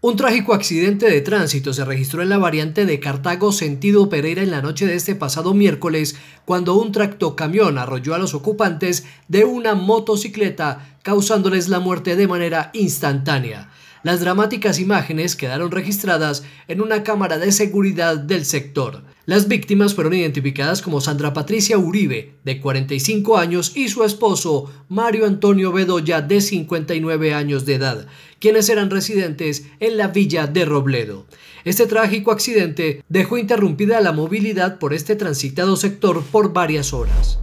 Un trágico accidente de tránsito se registró en la variante de Cartago sentido Pereira en la noche de este pasado miércoles, cuando un tractocamión arrolló a los ocupantes de una motocicleta, causándoles la muerte de manera instantánea. Las dramáticas imágenes quedaron registradas en una cámara de seguridad del sector. Las víctimas fueron identificadas como Sandra Patricia Uribe, de 45 años, y su esposo, Mario Antonio Bedoya, de 59 años de edad, quienes eran residentes en la villa de Robledo. Este trágico accidente dejó interrumpida la movilidad por este transitado sector por varias horas.